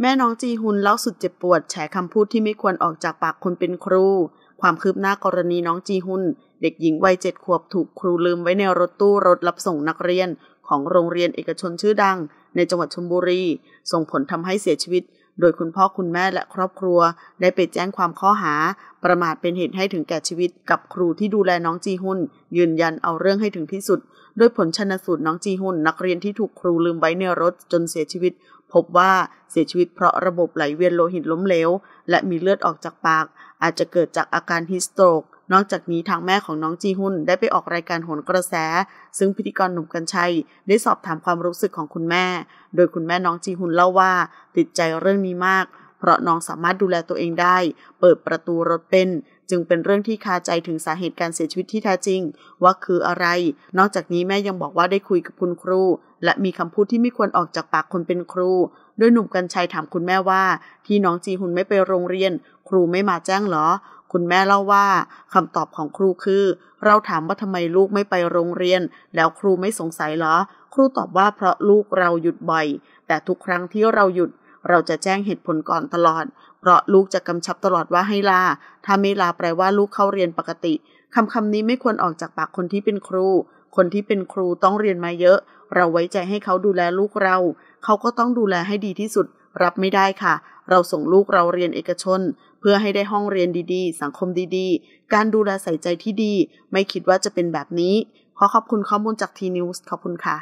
แม่น้องจีฮุนเล่าสุดเจ็บปวดแฉคำพูดที่ไม่ควรออกจากปากคนเป็นครู ความคืบหน้ากรณีน้องจีฮุน เด็กหญิงวัยเจ็ดขวบถูกครูลืมไว้ในรถตู้รถรับส่งนักเรียนของโรงเรียนเอกชนชื่อดังในจังหวัดชลบุรี ส่งผลทำให้เสียชีวิตโดยคุณพ่อคุณแม่และครอบครัวได้ไปแจ้งความข้อหา ประมาทเป็นเหตุให้ถึงแก่ชีวิต กับครูที่ดูแลน้องจีฮุนยืนยันเอาเรื่องให้ถึงที่สุด ด้วยผลชนสูตรน้องจีฮุนนักเรียนที่ถูกครูลืมไว้ในรถจนเสียชีวิต พบว่าเสียชีวิตเพราะระบบไหลเวียนโลหิตล้มเหลว และมีเลือดออกจากปาก อาจจะเกิดจากอาการฮิสโตรกนอกจากนี้ทางแม่ของน้องจีฮุนได้ไปออกรายการโหนกระแส ซึ่งพิธีกรหนุ่มกัญชัยได้สอบถามความรู้สึกของคุณแม่ โดยคุณแม่น้องจีฮุนเล่าว่าติดใจเรื่องนี้มาก เพราะน้องสามารถดูแลตัวเองได้ เปิดประตูรถเป็น จึงเป็นเรื่องที่คาใจถึงสาเหตุการเสียชีวิตที่แท้จริงว่าคืออะไร นอกจากนี้แม่ยังบอกว่าได้คุยกับคุณครูและมีคำพูดที่ไม่ควรออกจากปากคนเป็นครู โดยหนุ่มกัญชัยถามคุณแม่ว่า ที่น้องจีฮุนไม่ไปโรงเรียน ครูไม่มาแจ้งหรอคุณแม่เล่าว่า คำตอบของครูคือ เราถามว่าทำไมลูกไม่ไปโรงเรียน แล้วครูไม่สงสัยเหรอ ครูตอบว่าเพราะลูกเราหยุดบ่อยแต่ทุกครั้งที่เราหยุด เราจะแจ้งเหตุผลก่อนตลอด เพราะลูกจะกำชับตลอดว่าให้ลา ถ้าไม่ลาแปลว่าลูกเข้าเรียนปกติ คำคำนี้ไม่ควรออกจากปากคนที่เป็นครู คนที่เป็นครูต้องเรียนมาเยอะ เราไว้ใจให้เขาดูแลลูกเรา เขาก็ต้องดูแลให้ดีที่สุด รับไม่ได้ค่ะเราส่งลูกเราเรียนเอกชน เพื่อให้ได้ห้องเรียนดีๆ สังคมดีๆ การดูแลใส่ใจที่ดี ไม่คิดว่าจะเป็นแบบนี้ ขอขอบคุณข้อมูลจากทีนิวส์ขอบคุณค่ะ